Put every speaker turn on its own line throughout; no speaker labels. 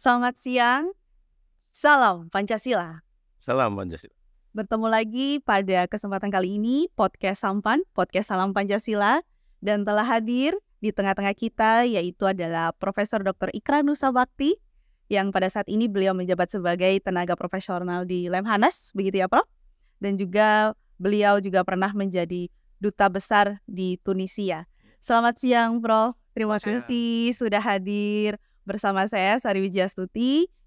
Selamat siang. Salam Pancasila.
Salam Pancasila.
Bertemu lagi pada kesempatan kali ini podcast Sampan, podcast Salam Pancasila dan telah hadir di tengah-tengah kita yaitu adalah Profesor Dr. Ikra Nusa Bakti yang pada saat ini beliau menjabat sebagai tenaga profesional di Lemhanas, begitu ya Prof? Dan juga beliau juga pernah menjadi duta besar di Tunisia. Selamat siang Prof. Terima kasih sudah hadir Bersama saya Sari Wijaya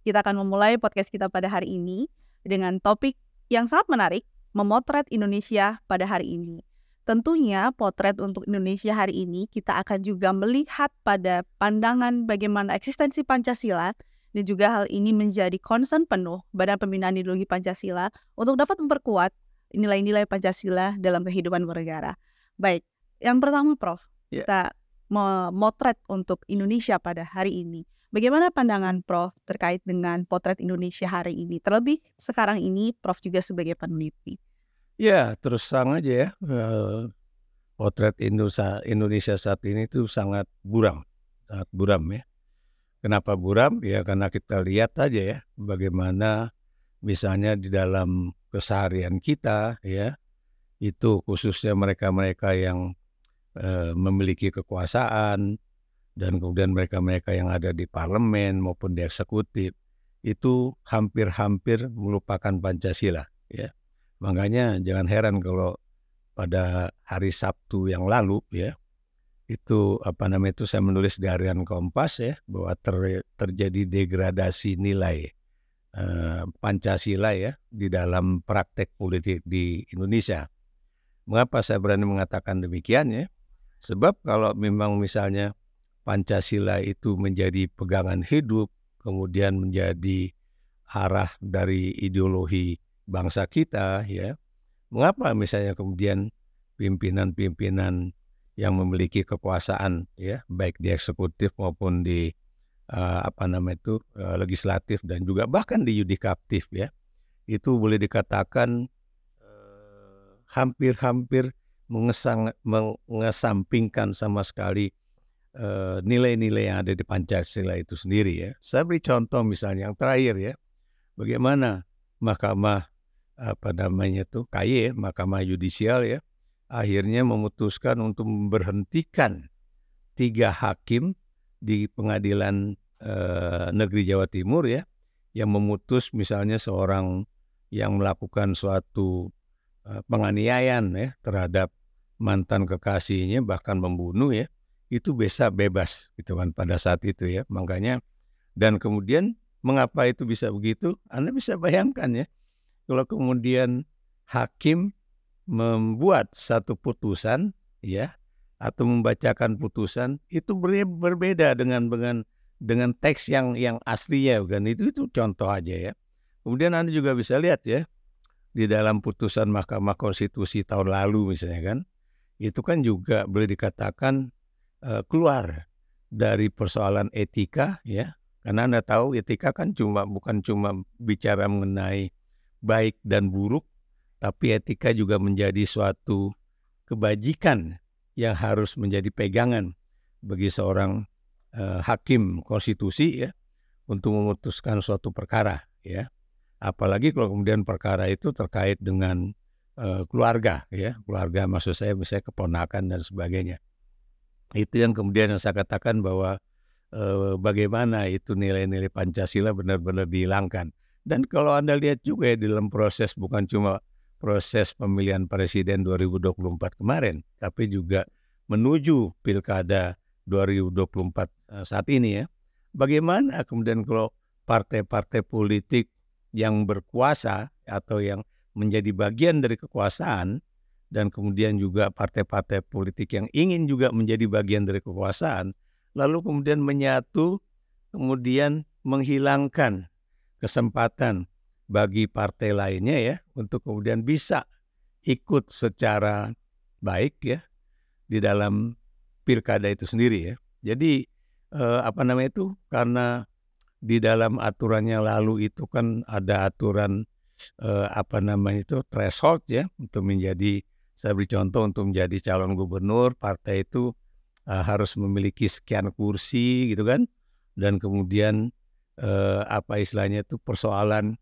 kita akan memulai podcast kita pada hari ini dengan topik yang sangat menarik, memotret Indonesia pada hari ini. Tentunya potret untuk Indonesia hari ini kita akan juga melihat pada pandangan bagaimana eksistensi Pancasila dan juga hal ini menjadi concern penuh Badan Pembinaan Ideologi Pancasila untuk dapat memperkuat nilai-nilai Pancasila dalam kehidupan bernegara. Baik, yang pertama Prof, yeah. kita memotret untuk Indonesia pada hari ini. Bagaimana pandangan Prof terkait dengan potret Indonesia hari ini? Terlebih sekarang ini Prof juga sebagai peneliti.
Ya, terus terang aja ya. Eh, potret Indonesia, saat ini itu sangat buram. Sangat buram ya. Kenapa buram? Ya karena kita lihat aja ya bagaimana misalnya di dalam keseharian kita ya itu khususnya mereka-mereka yang eh, memiliki kekuasaan dan kemudian mereka-mereka yang ada di parlemen maupun di eksekutif itu hampir-hampir melupakan Pancasila ya. Makanya jangan heran kalau pada hari Sabtu yang lalu ya itu apa namanya itu saya menulis di harian Kompas ya bahwa ter, terjadi degradasi nilai eh, Pancasila ya di dalam praktek politik di Indonesia. Mengapa saya berani mengatakan demikian ya? Sebab kalau memang misalnya Pancasila itu menjadi pegangan hidup, kemudian menjadi arah dari ideologi bangsa kita ya. Mengapa misalnya kemudian pimpinan-pimpinan yang memiliki kekuasaan ya baik di eksekutif maupun di uh, apa namanya itu uh, legislatif dan juga bahkan di yudikatif ya itu boleh dikatakan eh, hampir-hampir mengesang, mengesampingkan sama sekali Eh, nilai-nilai yang ada di Pancasila itu sendiri ya. Saya beri contoh misalnya yang terakhir ya. Bagaimana Mahkamah apa namanya itu KY Mahkamah Yudisial ya akhirnya memutuskan untuk memberhentikan tiga hakim di pengadilan e, negeri Jawa Timur ya yang memutus misalnya seorang yang melakukan suatu e, penganiayaan ya terhadap mantan kekasihnya bahkan membunuh ya itu bisa bebas gitu kan pada saat itu ya makanya dan kemudian mengapa itu bisa begitu Anda bisa bayangkan ya kalau kemudian hakim membuat satu putusan ya atau membacakan putusan itu berbeda dengan dengan dengan teks yang yang aslinya kan itu itu contoh aja ya kemudian Anda juga bisa lihat ya di dalam putusan Mahkamah Konstitusi tahun lalu misalnya kan itu kan juga boleh dikatakan Eh, keluar dari persoalan etika ya karena anda tahu etika kan cuma bukan cuma bicara mengenai baik dan buruk tapi etika juga menjadi suatu kebajikan yang harus menjadi pegangan bagi seorang uh, hakim konstitusi ya untuk memutuskan suatu perkara ya apalagi kalau kemudian perkara itu terkait dengan uh, keluarga ya keluarga maksud saya misalnya keponakan dan sebagainya itu yang kemudian yang saya katakan bahwa eh, bagaimana itu nilai-nilai Pancasila benar-benar dihilangkan. Dan kalau Anda lihat juga ya dalam proses bukan cuma proses pemilihan presiden 2024 kemarin, tapi juga menuju pilkada 2024 saat ini ya. Bagaimana kemudian kalau partai-partai politik yang berkuasa atau yang menjadi bagian dari kekuasaan dan kemudian juga partai-partai politik yang ingin juga menjadi bagian dari kekuasaan, lalu kemudian menyatu, kemudian menghilangkan kesempatan bagi partai lainnya ya untuk kemudian bisa ikut secara baik ya di dalam pilkada itu sendiri ya. Jadi eh, apa namanya itu karena di dalam aturannya lalu itu kan ada aturan eh, apa namanya itu threshold ya untuk menjadi saya beri contoh untuk menjadi calon gubernur partai itu uh, harus memiliki sekian kursi gitu kan dan kemudian uh, apa istilahnya itu persoalan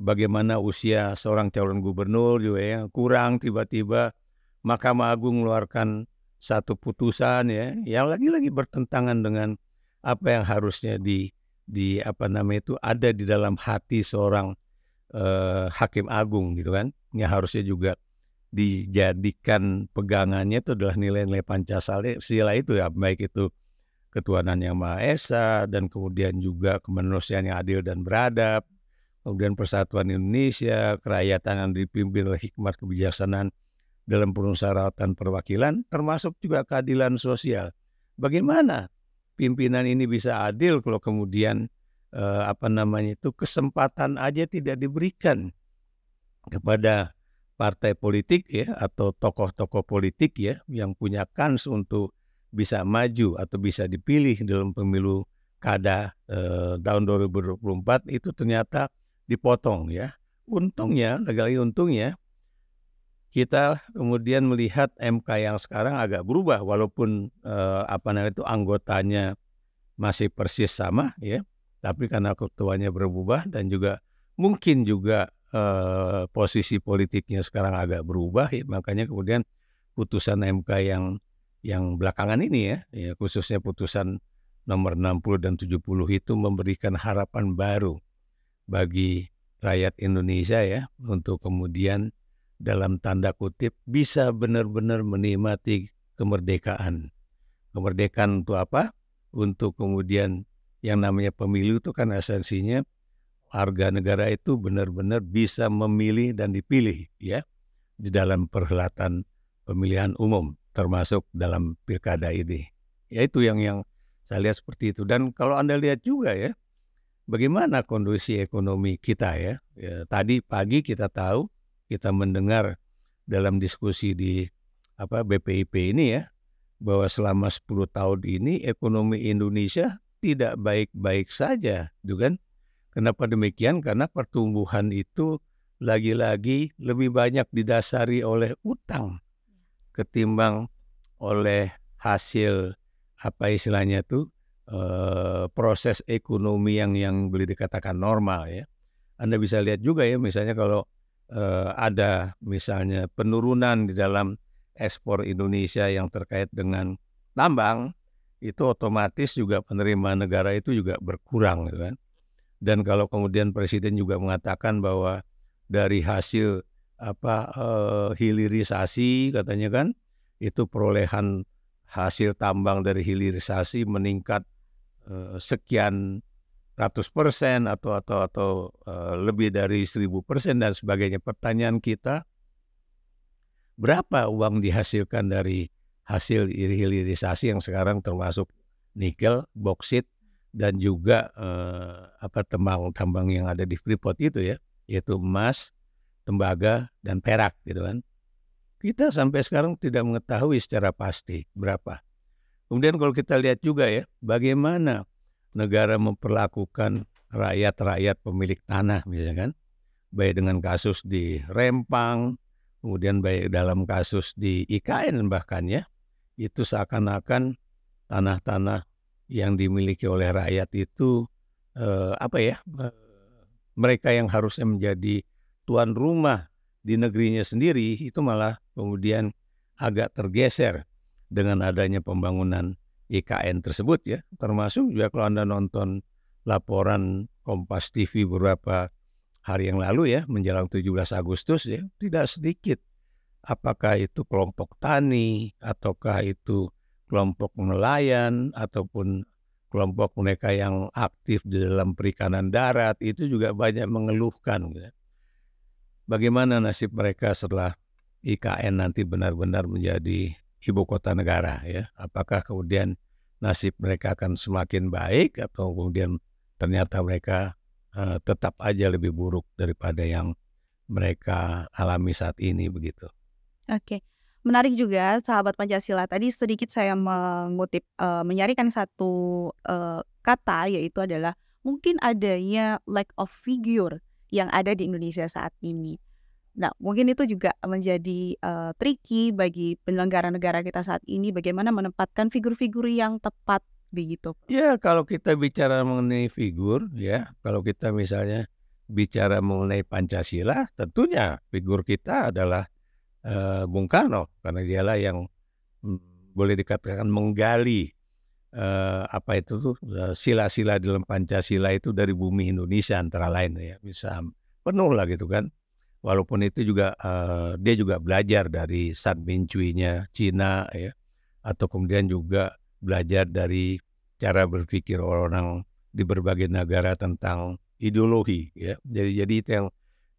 bagaimana usia seorang calon gubernur juga ya kurang tiba-tiba Mahkamah Agung mengeluarkan satu putusan ya yang lagi-lagi bertentangan dengan apa yang harusnya di di apa namanya itu ada di dalam hati seorang uh, hakim agung gitu kan yang harusnya juga dijadikan pegangannya itu adalah nilai-nilai Pancasila sila itu ya baik itu ketuhanan yang Maha Esa dan kemudian juga kemanusiaan yang adil dan beradab kemudian persatuan Indonesia kerakyatan yang dipimpin oleh hikmat kebijaksanaan dalam perusahaan perwakilan termasuk juga keadilan sosial bagaimana pimpinan ini bisa adil kalau kemudian eh, apa namanya itu kesempatan aja tidak diberikan kepada partai politik ya atau tokoh-tokoh politik ya yang punya kans untuk bisa maju atau bisa dipilih dalam pemilu kada eh, tahun eh, 2024 itu ternyata dipotong ya. Untungnya, lagi untungnya kita kemudian melihat MK yang sekarang agak berubah walaupun eh, apa namanya itu anggotanya masih persis sama ya tapi karena ketuanya berubah dan juga mungkin juga Eh, posisi politiknya sekarang agak berubah, ya, makanya kemudian putusan MK yang yang belakangan ini ya, ya khususnya putusan nomor 60 dan 70 itu memberikan harapan baru bagi rakyat Indonesia ya untuk kemudian dalam tanda kutip bisa benar-benar menikmati kemerdekaan. Kemerdekaan untuk apa? Untuk kemudian yang namanya pemilu itu kan esensinya warga negara itu benar-benar bisa memilih dan dipilih ya di dalam perhelatan pemilihan umum termasuk dalam pilkada ini. yaitu yang yang saya lihat seperti itu. Dan kalau Anda lihat juga ya bagaimana kondisi ekonomi kita ya. ya tadi pagi kita tahu kita mendengar dalam diskusi di apa BPIP ini ya bahwa selama 10 tahun ini ekonomi Indonesia tidak baik-baik saja, gitu kan? Kenapa demikian? Karena pertumbuhan itu lagi-lagi lebih banyak didasari oleh utang ketimbang oleh hasil apa istilahnya itu eh, proses ekonomi yang yang boleh dikatakan normal ya. Anda bisa lihat juga ya misalnya kalau eh, ada misalnya penurunan di dalam ekspor Indonesia yang terkait dengan tambang itu otomatis juga penerimaan negara itu juga berkurang gitu kan. Dan kalau kemudian presiden juga mengatakan bahwa dari hasil apa eh, hilirisasi katanya kan itu perolehan hasil tambang dari hilirisasi meningkat eh, sekian ratus persen atau atau atau eh, lebih dari seribu persen dan sebagainya. Pertanyaan kita berapa uang dihasilkan dari hasil hilirisasi yang sekarang termasuk nikel, boksit, dan juga eh, apa tambang-tambang yang ada di Freeport itu ya, yaitu emas, tembaga dan perak gitu kan. Kita sampai sekarang tidak mengetahui secara pasti berapa. Kemudian kalau kita lihat juga ya, bagaimana negara memperlakukan rakyat-rakyat pemilik tanah misalnya kan, baik dengan kasus di Rempang, kemudian baik dalam kasus di IKN bahkan ya, itu seakan-akan tanah-tanah yang dimiliki oleh rakyat itu eh, apa ya eh, mereka yang harusnya menjadi tuan rumah di negerinya sendiri itu malah kemudian agak tergeser dengan adanya pembangunan IKN tersebut ya termasuk juga kalau anda nonton laporan Kompas TV beberapa hari yang lalu ya menjelang 17 Agustus ya tidak sedikit apakah itu kelompok tani ataukah itu kelompok nelayan ataupun kelompok mereka yang aktif di dalam perikanan darat itu juga banyak mengeluhkan gitu. bagaimana nasib mereka setelah IKN nanti benar-benar menjadi ibu kota negara ya apakah kemudian nasib mereka akan semakin baik atau kemudian ternyata mereka uh, tetap aja lebih buruk daripada yang mereka alami saat ini begitu.
Oke. Okay. Menarik juga sahabat Pancasila tadi sedikit saya mengutip uh, menyarikan satu uh, kata yaitu adalah mungkin adanya lack of figure yang ada di Indonesia saat ini. Nah, mungkin itu juga menjadi uh, tricky bagi penyelenggara negara kita saat ini bagaimana menempatkan figur-figur yang tepat begitu.
Ya, kalau kita bicara mengenai figur ya, kalau kita misalnya bicara mengenai Pancasila, tentunya figur kita adalah Eh, Bung Karno karena dialah yang hmm, boleh dikatakan menggali uh, apa itu tuh eh, sila-sila dalam Pancasila itu dari bumi Indonesia antara lain ya bisa penuh lah gitu kan walaupun itu juga uh, dia juga belajar dari San Mincuinya Cina ya atau kemudian juga belajar dari cara berpikir orang di berbagai negara tentang ideologi ya jadi jadi itu yang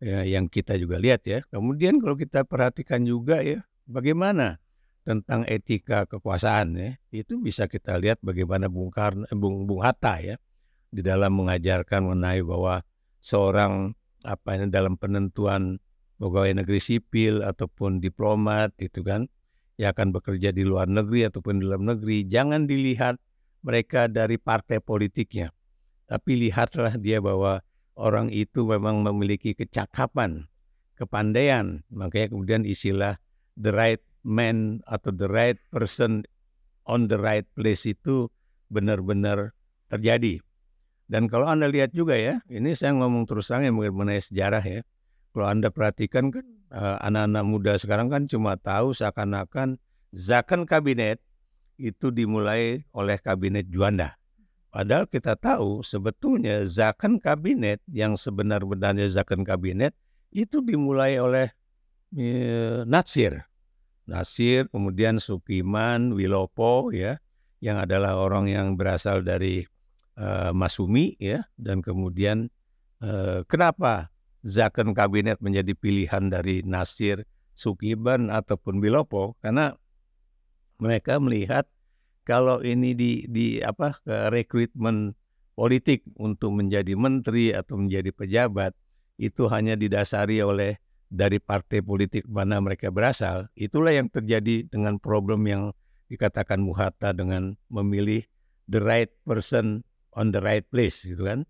ya, yang kita juga lihat ya. Kemudian kalau kita perhatikan juga ya bagaimana tentang etika kekuasaan ya itu bisa kita lihat bagaimana Bung Karno, eh, Bung, Bung Hatta ya di dalam mengajarkan mengenai bahwa seorang apa ini dalam penentuan pegawai negeri sipil ataupun diplomat itu kan ya akan bekerja di luar negeri ataupun di dalam negeri jangan dilihat mereka dari partai politiknya tapi lihatlah dia bahwa orang itu memang memiliki kecakapan, kepandaian. Makanya kemudian istilah the right man atau the right person on the right place itu benar-benar terjadi. Dan kalau Anda lihat juga ya, ini saya ngomong terus terang ya mengenai sejarah ya. Kalau Anda perhatikan kan eh, anak-anak muda sekarang kan cuma tahu seakan-akan zakon kabinet itu dimulai oleh kabinet Juanda. Padahal kita tahu sebetulnya zakon kabinet yang sebenar-benarnya zakon kabinet itu dimulai oleh e, eh, Nasir. Nasir, kemudian Sukiman, Wilopo ya, yang adalah orang yang berasal dari e, Masumi ya, dan kemudian e, kenapa zakon kabinet menjadi pilihan dari Nasir, Sukiman ataupun Wilopo? Karena mereka melihat kalau ini di di apa ke rekrutmen politik untuk menjadi menteri atau menjadi pejabat itu hanya didasari oleh dari partai politik mana mereka berasal, itulah yang terjadi dengan problem yang dikatakan Bu Hatta dengan memilih the right person on the right place gitu kan.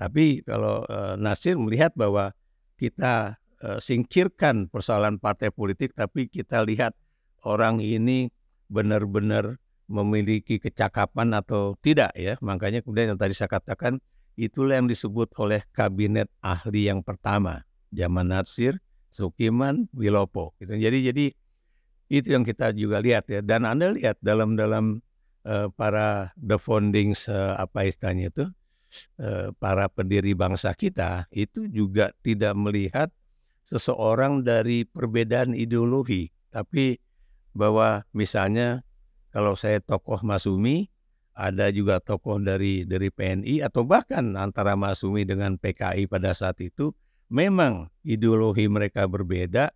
Tapi kalau e, Nasir melihat bahwa kita e, singkirkan persoalan partai politik tapi kita lihat orang ini benar-benar memiliki kecakapan atau tidak ya. Makanya kemudian yang tadi saya katakan itulah yang disebut oleh kabinet ahli yang pertama zaman Natsir, Sukiman, Wilopo. Gitu. Jadi jadi itu yang kita juga lihat ya. Dan anda lihat dalam dalam uh, para the founding uh, eh, apa istilahnya itu uh, para pendiri bangsa kita itu juga tidak melihat seseorang dari perbedaan ideologi, tapi bahwa misalnya kalau saya tokoh Masumi, ada juga tokoh dari dari PNI atau bahkan antara Masumi dengan PKI pada saat itu memang ideologi mereka berbeda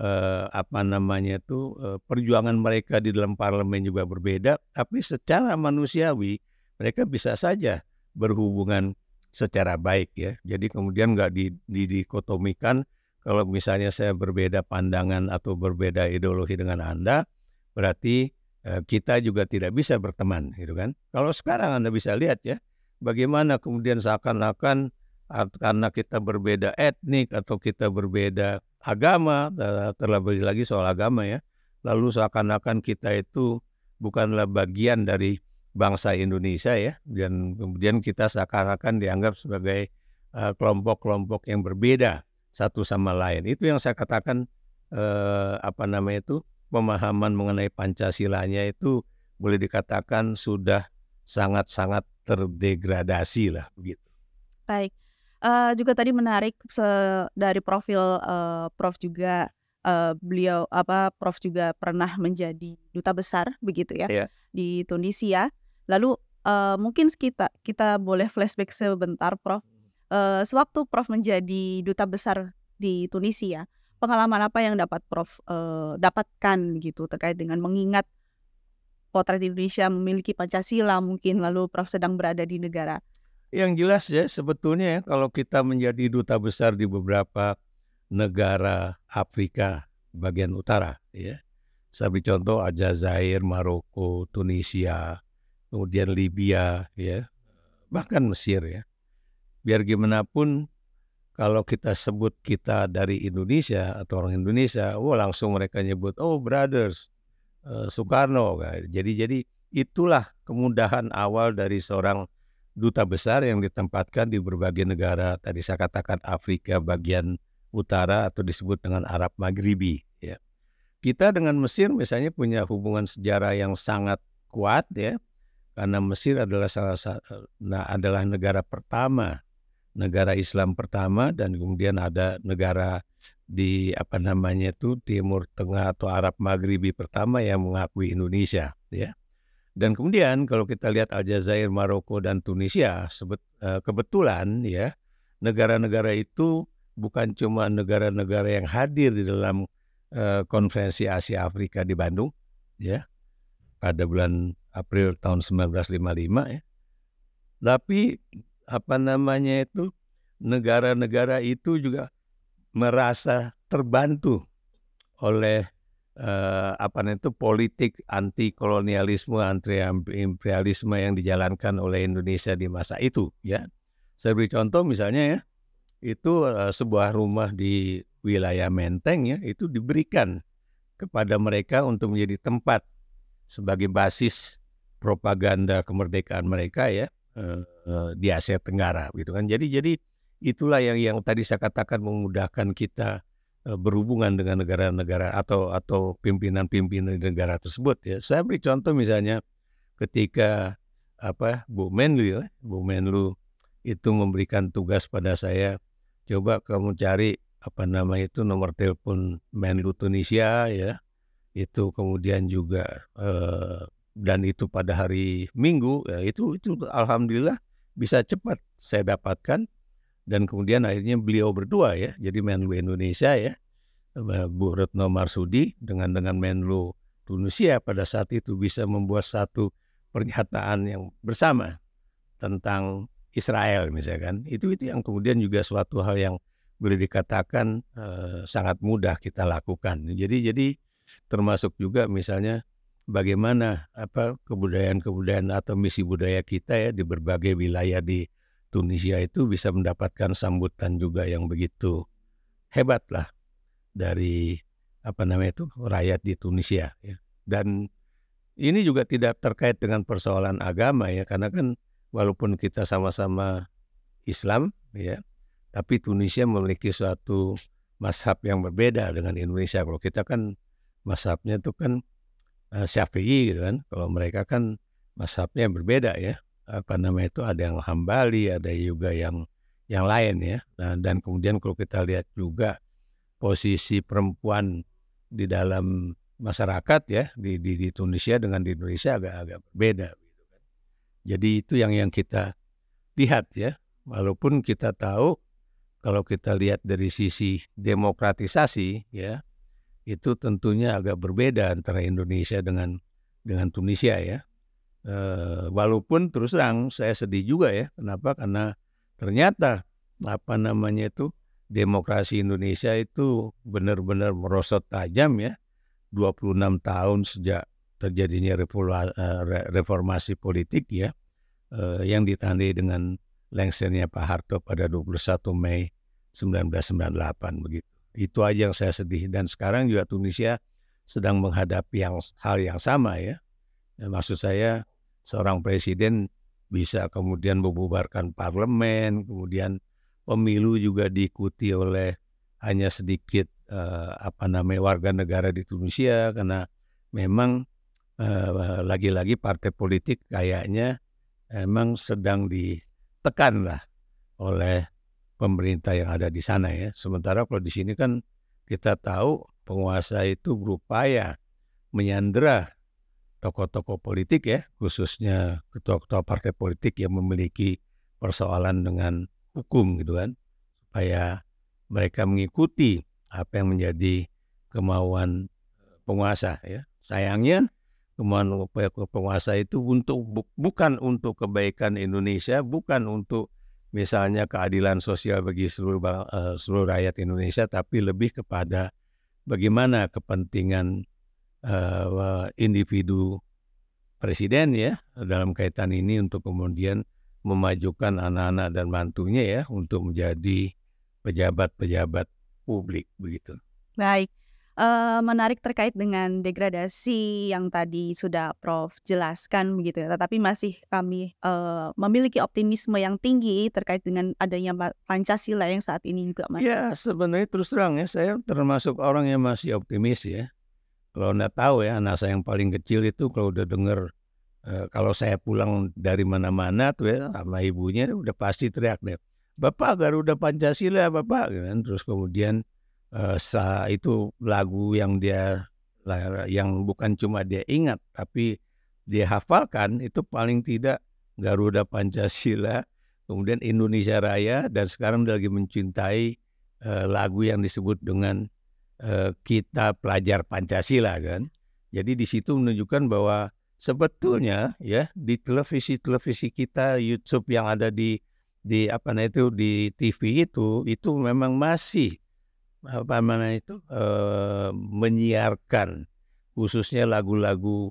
eh, apa namanya itu eh, perjuangan mereka di dalam parlemen juga berbeda tapi secara manusiawi mereka bisa saja berhubungan secara baik ya jadi kemudian nggak dikotomikan kalau misalnya saya berbeda pandangan atau berbeda ideologi dengan anda berarti Eh, kita juga tidak bisa berteman gitu kan. Kalau sekarang Anda bisa lihat ya bagaimana kemudian seakan-akan eh, karena kita berbeda etnik atau kita berbeda agama eh, terlebih lagi soal agama ya. Lalu seakan-akan kita itu bukanlah bagian dari bangsa Indonesia ya dan kemudian kita seakan-akan dianggap sebagai kelompok-kelompok yang berbeda satu sama lain. Itu yang saya katakan eh, apa namanya itu pemahaman mengenai Pancasilanya itu boleh dikatakan sudah sangat-sangat terdegradasi lah begitu.
Baik. Uh, juga tadi menarik dari profil uh, Prof juga uh, beliau apa Prof juga pernah menjadi duta besar begitu ya yeah. di Tunisia. Lalu uh, mungkin kita kita boleh flashback sebentar Prof. Uh, sewaktu Prof menjadi duta besar di Tunisia, pengalaman apa yang dapat Prof uh, dapatkan gitu terkait dengan mengingat potret Indonesia memiliki Pancasila mungkin lalu Prof sedang berada di negara.
Yang jelas ya sebetulnya ya, kalau kita menjadi duta besar di beberapa negara Afrika bagian utara ya. Saya beri contoh Aljazair, Maroko, Tunisia, kemudian Libya ya, bahkan Mesir ya. Biar gimana pun kalau kita sebut kita dari Indonesia atau orang Indonesia, wah langsung mereka nyebut oh brothers uh, Soekarno. Gitu. Jadi jadi itulah kemudahan awal dari seorang duta besar yang ditempatkan di berbagai negara. Tadi saya katakan Afrika bagian utara atau disebut dengan Arab Maghribi. Ya. Kita dengan Mesir misalnya punya hubungan sejarah yang sangat kuat ya, karena Mesir adalah salah satu, eh, nah, adalah negara pertama negara Islam pertama dan kemudian ada negara di apa namanya itu Timur Tengah atau Arab Maghribi pertama yang mengakui Indonesia ya. Dan kemudian kalau kita lihat Aljazair, Maroko dan Tunisia sebet, eh, kebetulan ya negara-negara itu bukan cuma negara-negara yang hadir di dalam uh, konferensi Asia Afrika di Bandung ya pada bulan April tahun 1955 ya. Tapi apa namanya itu negara-negara itu juga merasa terbantu oleh eh, apa itu politik anti kolonialisme, anti imperialisme yang dijalankan oleh Indonesia di masa itu ya. Saya beri contoh misalnya ya, itu eh, sebuah rumah di wilayah Menteng ya itu diberikan kepada mereka untuk menjadi tempat sebagai basis propaganda kemerdekaan mereka ya. Eh, Eh, di Asia Tenggara gitu kan. Jadi jadi itulah yang yang tadi saya katakan memudahkan kita eh, berhubungan dengan negara-negara atau atau pimpinan-pimpinan negara tersebut ya. Saya beri contoh misalnya ketika apa Bu Menlu ya, Bu Menlu itu memberikan tugas pada saya coba kamu cari apa nama itu nomor telepon Menlu Tunisia ya. Itu kemudian juga eh, dan itu pada hari Minggu ya, itu itu alhamdulillah bisa cepat saya dapatkan dan kemudian akhirnya beliau berdua ya jadi Menlu Indonesia ya eh, Bu Retno Marsudi dengan dengan Menlu Tunisia pada saat itu bisa membuat satu pernyataan yang bersama tentang Israel misalkan itu itu yang kemudian juga suatu hal yang boleh dikatakan eh, sangat mudah kita lakukan jadi jadi termasuk juga misalnya bagaimana apa kebudayaan-kebudayaan atau misi budaya kita ya di berbagai wilayah di Tunisia itu bisa mendapatkan sambutan juga yang begitu hebat lah dari apa namanya itu rakyat di Tunisia ya. Dan ini juga tidak terkait dengan persoalan agama ya karena kan walaupun kita sama-sama Islam ya tapi Tunisia memiliki suatu mazhab yang berbeda dengan Indonesia kalau kita kan mazhabnya itu kan Eh, Syafi'i gitu kan. Kalau mereka kan masabnya berbeda ya. Apa namanya itu ada yang hambali, ada juga yang yang lain ya. Nah, dan kemudian kalau kita lihat juga posisi perempuan di dalam masyarakat ya di, di, di Tunisia dengan di Indonesia agak-agak berbeda. Gitu kan. Jadi itu yang yang kita lihat ya. Walaupun kita tahu kalau kita lihat dari sisi demokratisasi ya itu tentunya agak berbeda antara Indonesia dengan dengan Tunisia ya. E, walaupun terus terang saya sedih juga ya. Kenapa? Karena ternyata apa namanya itu demokrasi Indonesia itu benar-benar merosot tajam ya. 26 tahun sejak terjadinya eh, reformasi politik ya eh, yang ditandai dengan lengsernya Pak Harto pada 21 Mei 1998 begitu. Itu aja yang saya sedih. Dan sekarang juga Tunisia sedang menghadapi yang, hal yang sama ya. ya maksud saya seorang presiden bisa kemudian membubarkan parlemen, kemudian pemilu juga diikuti oleh hanya sedikit eh, apa namanya warga negara di Tunisia karena memang eh, lagi-lagi eh, partai politik kayaknya emang sedang ditekan lah oleh pemerintah yang ada di sana ya. Sementara kalau di sini kan kita tahu penguasa itu berupaya menyandera tokoh-tokoh politik ya, khususnya ketua-ketua partai politik yang memiliki persoalan dengan hukum gitu kan, supaya mereka mengikuti apa yang menjadi kemauan penguasa ya. Sayangnya kemauan penguasa itu untuk bukan untuk kebaikan Indonesia, bukan untuk misalnya keadilan sosial bagi seluruh eh, seluruh rakyat Indonesia tapi lebih kepada bagaimana kepentingan uh, individu presiden ya dalam kaitan ini untuk kemudian memajukan anak-anak dan mantunya ya untuk menjadi pejabat-pejabat publik begitu.
Baik uh, menarik terkait dengan degradasi yang tadi sudah Prof jelaskan begitu ya. Tetapi masih kami uh, memiliki optimisme yang tinggi terkait dengan adanya Pancasila yang saat ini juga ya, masih. Ya
sebenarnya terus terang ya saya termasuk orang yang masih optimis ya. Kalau anda tahu ya anak saya yang paling kecil itu kalau udah dengar uh, eh, kalau saya pulang dari mana-mana tuh ya sama ibunya udah pasti teriak deh. Bapak Garuda Pancasila, Bapak. Gitu kan. Terus kemudian uh, sa itu lagu yang dia yang bukan cuma dia ingat tapi dia hafalkan itu paling tidak Garuda Pancasila kemudian Indonesia Raya dan sekarang dia lagi mencintai uh, lagu yang disebut dengan uh, kita pelajar Pancasila kan jadi di situ menunjukkan bahwa sebetulnya ya di televisi televisi kita YouTube yang ada di di apa namanya itu di TV itu itu memang masih Eh, apa mana itu e, menyiarkan khususnya lagu-lagu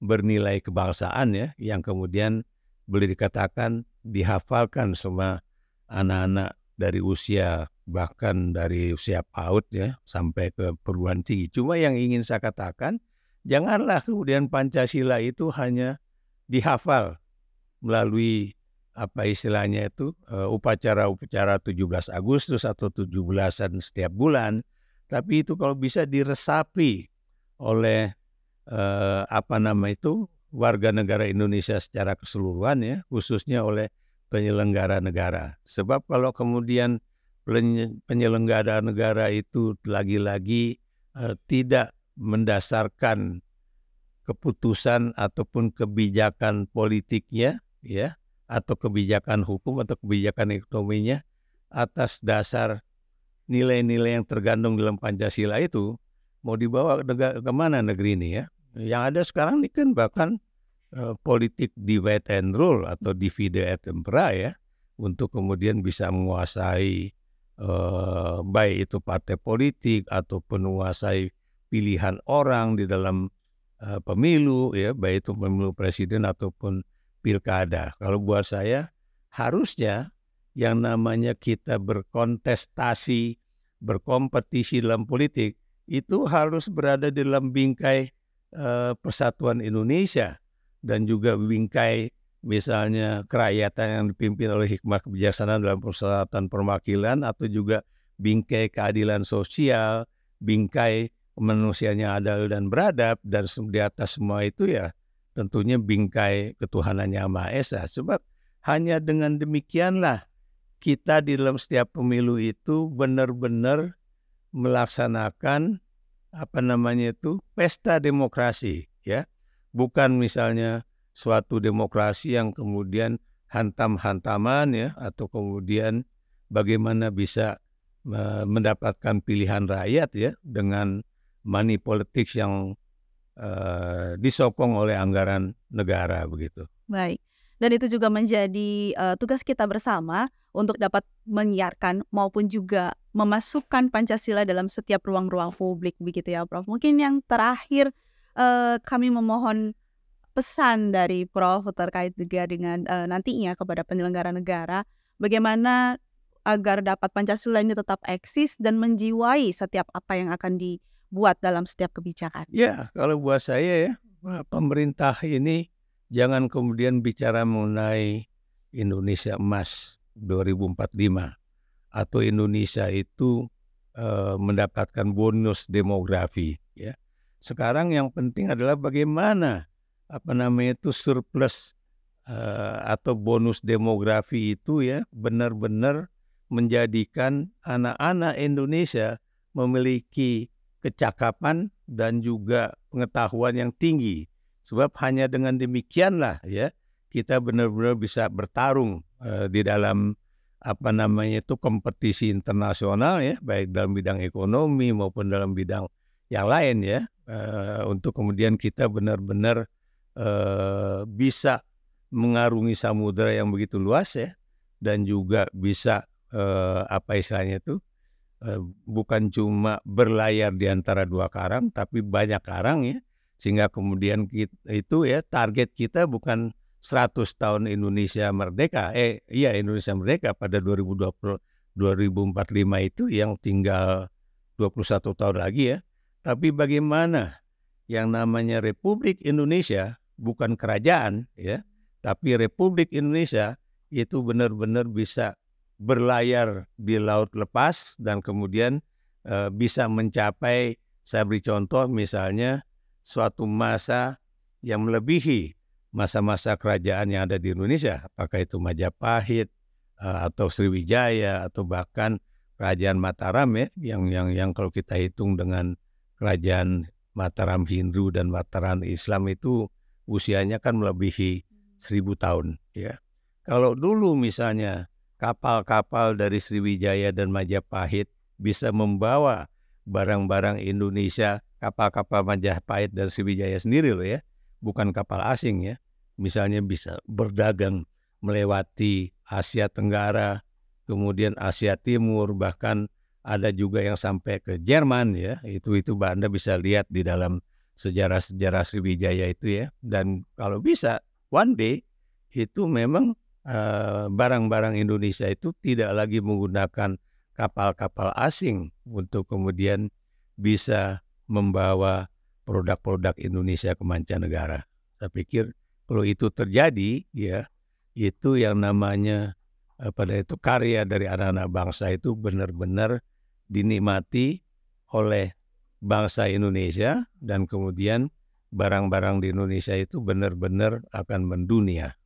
bernilai kebangsaan ya yang kemudian boleh dikatakan dihafalkan semua anak-anak dari usia bahkan dari usia paut ya sampai ke perguruan tinggi. Cuma yang ingin saya katakan janganlah kemudian Pancasila itu hanya dihafal melalui apa istilahnya itu upacara-upacara 17 Agustus atau 17-an setiap bulan tapi itu kalau bisa diresapi oleh eh, apa nama itu warga negara Indonesia secara keseluruhan ya khususnya oleh penyelenggara negara sebab kalau kemudian penyelenggara negara itu lagi-lagi eh, tidak mendasarkan keputusan ataupun kebijakan politiknya ya atau kebijakan hukum atau kebijakan ekonominya atas dasar nilai-nilai yang tergandung dalam Pancasila itu mau dibawa ke kemana negeri ini ya? Yang ada sekarang ini kan bahkan eh, politik divide and rule atau divide et impera ya untuk kemudian bisa menguasai eh, baik itu partai politik atau menguasai pilihan orang di dalam eh, pemilu ya baik itu pemilu presiden ataupun pilkada. Kalau buat saya harusnya yang namanya kita berkontestasi, berkompetisi dalam politik itu harus berada dalam bingkai eh, persatuan Indonesia dan juga bingkai misalnya kerakyatan yang dipimpin oleh hikmah kebijaksanaan dalam persatuan perwakilan atau juga bingkai keadilan sosial, bingkai kemanusiaan yang adil dan beradab dan di atas semua itu ya tentunya bingkai ketuhanan Yang Maha Esa. Sebab hanya dengan demikianlah kita di dalam setiap pemilu itu benar-benar melaksanakan apa namanya itu pesta demokrasi ya bukan misalnya suatu demokrasi yang kemudian hantam-hantaman ya atau kemudian bagaimana bisa mendapatkan pilihan rakyat ya dengan money politics yang Eh, disokong oleh anggaran negara begitu.
Baik. Dan itu juga menjadi uh, tugas kita bersama untuk dapat menyiarkan maupun juga memasukkan Pancasila dalam setiap ruang-ruang publik begitu ya Prof. Mungkin yang terakhir uh, kami memohon pesan dari Prof terkait juga dengan uh, nantinya kepada penyelenggara negara bagaimana agar dapat Pancasila ini tetap eksis dan menjiwai setiap apa yang akan di buat dalam setiap kebijakan?
Ya, kalau buat saya ya, pemerintah ini jangan kemudian bicara mengenai Indonesia emas 2045 atau Indonesia itu e, mendapatkan bonus demografi ya. Sekarang yang penting adalah bagaimana apa namanya itu surplus e, atau bonus demografi itu ya benar-benar menjadikan anak-anak Indonesia memiliki kecakapan dan juga pengetahuan yang tinggi. Sebab hanya dengan demikianlah ya kita benar-benar bisa bertarung uh, di dalam apa namanya itu kompetisi internasional ya baik dalam bidang ekonomi maupun dalam bidang yang lain ya uh, untuk kemudian kita benar-benar uh, bisa mengarungi samudera yang begitu luas ya dan juga bisa uh, apa istilahnya itu Eh, bukan cuma berlayar di antara dua karang tapi banyak karang ya sehingga kemudian kita, itu ya target kita bukan 100 tahun Indonesia merdeka eh iya Indonesia merdeka pada 2020 2045 itu yang tinggal 21 tahun lagi ya tapi bagaimana yang namanya Republik Indonesia bukan kerajaan ya tapi Republik Indonesia itu benar-benar bisa berlayar di laut lepas dan kemudian e, bisa mencapai saya beri contoh misalnya suatu masa yang melebihi masa-masa kerajaan yang ada di Indonesia apakah itu Majapahit e, atau Sriwijaya atau bahkan kerajaan Mataram ya yang yang yang kalau kita hitung dengan kerajaan Mataram Hindu dan Mataram Islam itu usianya kan melebihi hmm. seribu tahun ya kalau dulu misalnya kapal-kapal dari Sriwijaya dan Majapahit bisa membawa barang-barang Indonesia, kapal-kapal Majapahit dan Sriwijaya sendiri loh ya, bukan kapal asing ya. Misalnya bisa berdagang melewati Asia Tenggara, kemudian Asia Timur, bahkan ada juga yang sampai ke Jerman ya. Itu itu Anda bisa lihat di dalam sejarah-sejarah Sriwijaya itu ya. Dan kalau bisa one day itu memang Eh, barang-barang Indonesia itu tidak lagi menggunakan kapal-kapal asing untuk kemudian bisa membawa produk-produk Indonesia ke mancanegara. Saya pikir kalau itu terjadi ya itu yang namanya eh, pada itu karya dari anak-anak bangsa itu benar-benar dinikmati oleh bangsa Indonesia dan kemudian barang-barang di Indonesia itu benar-benar akan mendunia.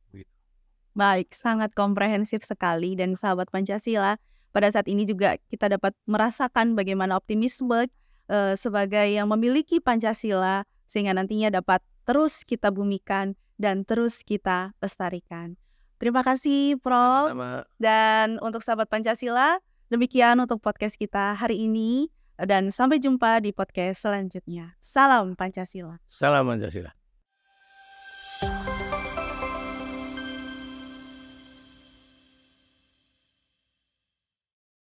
Baik, sangat komprehensif sekali dan sahabat Pancasila pada saat ini juga kita dapat merasakan bagaimana optimisme uh, sebagai yang memiliki Pancasila sehingga nantinya dapat terus kita bumikan dan terus kita lestarikan. Terima kasih Prof. Dan untuk sahabat Pancasila, demikian untuk podcast kita hari ini dan sampai jumpa di podcast selanjutnya. Salam Pancasila.
Salam Pancasila.